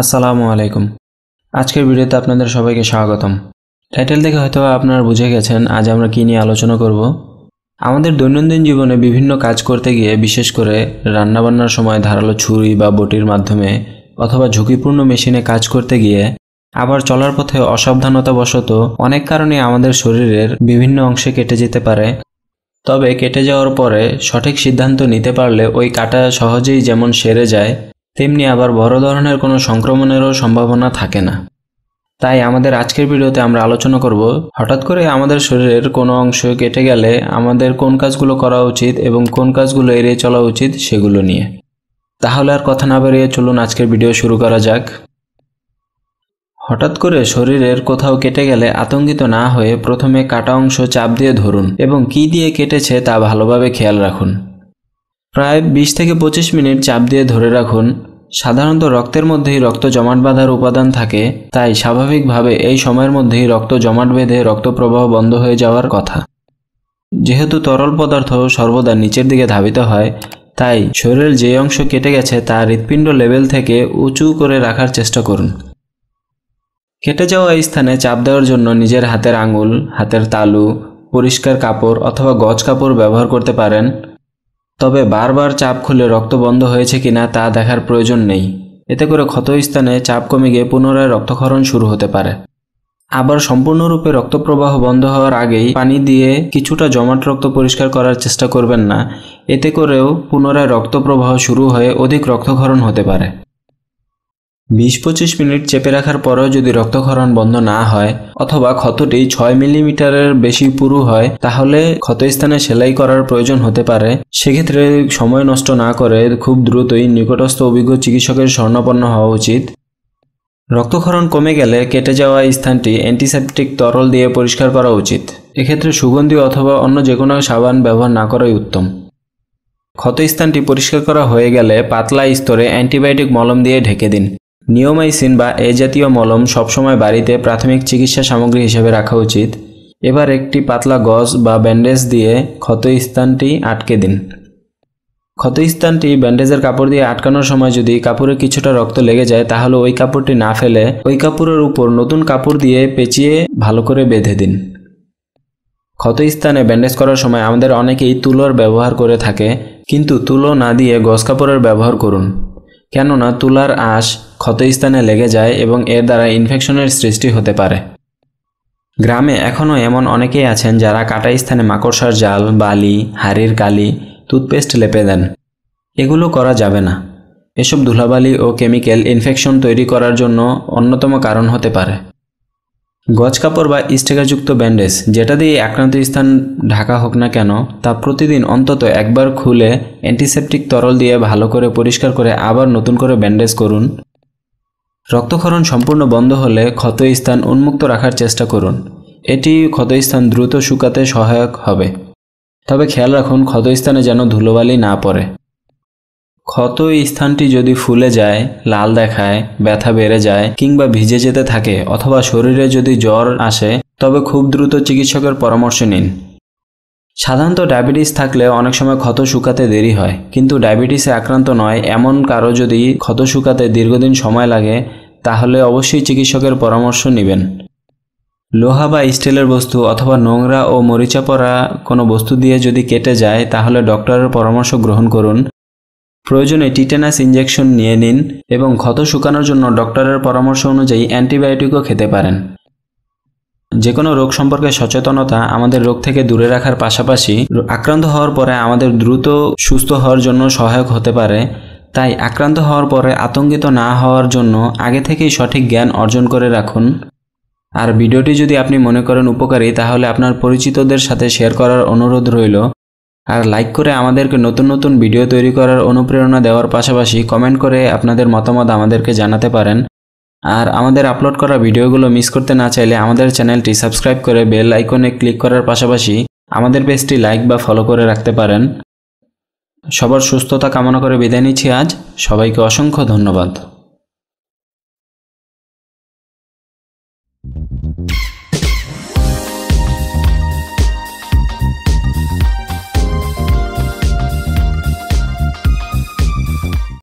আসসালামু আলাইকুম আজকের ভিডিওতে আপনাদের সবাইকে স্বাগতম টাইটেল দেখে হয়তো আপনারা বুঝে গেছেন আজ আমরা কী নিয়ে আলোচনা করব আমাদের দৈনন্দিন জীবনে বিভিন্ন কাজ করতে গিয়ে বিশেষ করে রান্নাবান্নার সময় ধারালো ছুরি বা বটির মাধ্যমে অথবা ঝুঁকিপূর্ণ মেশিনে কাজ করতে গিয়ে আবার চলার পথে অসাবধানতাবশত অনেক কারণে আমাদের শরীরের বিভিন্ন অংশে কেটে যেতে পারে তবে কেটে যাওয়ার পরে সঠিক সিদ্ধান্ত নিতে পারলে ওই কাটা সহজেই যেমন সেরে যায় তেমনি আবার বড় ধরনের কোনো সংক্রমণেরও সম্ভাবনা থাকে না তাই আমাদের আজকের ভিডিওতে আমরা আলোচনা করব হঠাৎ করে আমাদের শরীরের কোনো অংশ কেটে গেলে আমাদের কোন কাজগুলো করা উচিত এবং কোন কাজগুলো এড়িয়ে চলা উচিত সেগুলো নিয়ে তাহলে আর কথা না বেরিয়ে চলুন আজকের ভিডিও শুরু করা যাক হঠাৎ করে শরীরের কোথাও কেটে গেলে আতঙ্কিত না হয়ে প্রথমে কাটা অংশ চাপ দিয়ে ধরুন এবং কি দিয়ে কেটেছে তা ভালোভাবে খেয়াল রাখুন প্রায় বিশ থেকে পঁচিশ মিনিট চাপ দিয়ে ধরে রাখুন সাধারণত রক্তের মধ্যেই রক্ত জমাট বাঁধার উপাদান থাকে তাই স্বাভাবিকভাবে এই সময়ের মধ্যেই রক্ত জমাট বেঁধে রক্ত প্রবাহ বন্ধ হয়ে যাওয়ার কথা যেহেতু তরল পদার্থ সর্বদা নিচের দিকে ধাবিত হয় তাই শরীরের যে অংশ কেটে গেছে তা হৃৎপিণ্ড লেভেল থেকে উঁচু করে রাখার চেষ্টা করুন কেটে যাওয়া স্থানে চাপ দেওয়ার জন্য নিজের হাতের আঙুল হাতের তালু পরিষ্কার কাপড় অথবা গজ কাপড় ব্যবহার করতে পারেন তবে বারবার চাপ খুলে রক্ত বন্ধ হয়েছে কিনা তা দেখার প্রয়োজন নেই এতে করে ক্ষতস্থানে চাপ কমে গিয়ে পুনরায় রক্তক্ষরণ শুরু হতে পারে আবার সম্পূর্ণরূপে রক্তপ্রবাহ বন্ধ হওয়ার আগেই পানি দিয়ে কিছুটা জমাট রক্ত পরিষ্কার করার চেষ্টা করবেন না এতে করেও পুনরায় রক্তপ্রবাহ শুরু হয়ে অধিক রক্তক্ষরণ হতে পারে বিশ পঁচিশ মিনিট চেপে রাখার পরও যদি রক্তক্ষরণ বন্ধ না হয় অথবা ক্ষতটি ছয় মিলিমিটারের বেশি পুরু হয় তাহলে ক্ষতস্থানে সেলাই করার প্রয়োজন হতে পারে সেক্ষেত্রে সময় নষ্ট না করে খুব দ্রুতই নিকটস্থ অভিজ্ঞ চিকিৎসকের স্বর্ণপন্ন হওয়া উচিত রক্তক্ষরণ কমে গেলে কেটে যাওয়া স্থানটি অ্যান্টিসেপটিক তরল দিয়ে পরিষ্কার করা উচিত এক্ষেত্রে সুগন্ধি অথবা অন্য যে কোনো সাবান ব্যবহার না করাই উত্তম ক্ষতস্থানটি পরিষ্কার করা হয়ে গেলে পাতলা স্তরে অ্যান্টিবায়োটিক মলম দিয়ে ঢেকে দিন নিওমাইসিন বা এ জাতীয় মলম সবসময় বাড়িতে প্রাথমিক চিকিৎসা সামগ্রী হিসেবে রাখা উচিত এবার একটি পাতলা গজ বা ব্যান্ডেজ দিয়ে ক্ষতস্থানটি আটকে দিন ক্ষতস্থানটি ব্যান্ডেজের কাপড় দিয়ে আটকানোর সময় যদি কাপড়ে কিছুটা রক্ত লেগে যায় তাহলে ওই কাপড়টি না ফেলে ওই কাপড়ের উপর নতুন কাপড় দিয়ে পেঁচিয়ে ভালো করে বেঁধে দিন ক্ষতস্থানে ব্যান্ডেজ করার সময় আমাদের অনেকেই তুলোর ব্যবহার করে থাকে কিন্তু তুলো না দিয়ে গজ কাপড়ের ব্যবহার করুন কেননা তুলার আঁশ ক্ষতস্থানে লেগে যায় এবং এর দ্বারা ইনফেকশনের সৃষ্টি হতে পারে গ্রামে এখনও এমন অনেকেই আছেন যারা কাটা স্থানে মাকড়সার জাল বালি হাড়ির কালি টুথপেস্ট লেপে দেন এগুলো করা যাবে না এসব ধুলাবালি ও কেমিক্যাল ইনফেকশন তৈরি করার জন্য অন্যতম কারণ হতে পারে গজ কাপড় বা স্টিকারযুক্ত ব্যান্ডেজ যেটা দিয়ে আক্রান্ত স্থান ঢাকা হোক না কেন তা প্রতিদিন অন্তত একবার খুলে অ্যান্টিসেপটিক তরল দিয়ে ভালো করে পরিষ্কার করে আবার নতুন করে ব্যান্ডেজ করুন রক্তক্ষরণ সম্পূর্ণ বন্ধ হলে ক্ষত স্থান উন্মুক্ত রাখার চেষ্টা করুন এটি ক্ষতস্থান দ্রুত শুকাতে সহায়ক হবে তবে খেয়াল রাখুন ক্ষতস্থানে যেন ধুলোবালি না পড়ে ক্ষত স্থানটি যদি ফুলে যায় লাল দেখায় ব্যথা বেড়ে যায় কিংবা ভিজে যেতে থাকে অথবা শরীরে যদি জ্বর আসে তবে খুব দ্রুত চিকিৎসকের পরামর্শ নিন সাধারণত ডায়াবেটিস থাকলে অনেক সময় ক্ষত শুকাতে দেরি হয় কিন্তু ডায়াবেটিসে আক্রান্ত নয় এমন কারো যদি ক্ষত শুকাতে দীর্ঘদিন সময় লাগে তাহলে অবশ্যই চিকিৎসকের পরামর্শ নেবেন লোহা বা স্টিলের বস্তু অথবা নোংরা ও মরিচা পরা কোনো বস্তু দিয়ে যদি কেটে যায় তাহলে ডক্টরের পরামর্শ গ্রহণ করুন প্রয়োজনে টিটেনাস ইঞ্জেকশন নিয়ে নিন এবং ক্ষত শুকানোর জন্য ডক্টরের পরামর্শ অনুযায়ী অ্যান্টিবায়োটিকও খেতে পারেন যে কোনো রোগ সম্পর্কে সচেতনতা আমাদের রোগ থেকে দূরে রাখার পাশাপাশি আক্রান্ত হওয়ার পরে আমাদের দ্রুত সুস্থ হওয়ার জন্য সহায়ক হতে পারে তাই আক্রান্ত হওয়ার পরে আতঙ্কিত না হওয়ার জন্য আগে থেকেই সঠিক জ্ঞান অর্জন করে রাখুন আর ভিডিওটি যদি আপনি মনে করেন উপকারী তাহলে আপনার পরিচিতদের সাথে শেয়ার করার অনুরোধ রইল আর লাইক করে আমাদেরকে নতুন নতুন ভিডিও তৈরি করার অনুপ্রেরণা দেওয়ার পাশাপাশি কমেন্ট করে আপনাদের মতামত আমাদেরকে জানাতে পারেন আর আমাদের আপলোড করা ভিডিওগুলো মিস করতে না চাইলে আমাদের চ্যানেলটি সাবস্ক্রাইব করে বেল আইকনে ক্লিক করার পাশাপাশি আমাদের পেজটি লাইক বা ফলো করে রাখতে পারেন সবার সুস্থতা কামনা করে বিদায় নিচ্ছি আজ সবাইকে অসংখ্য ধন্যবাদ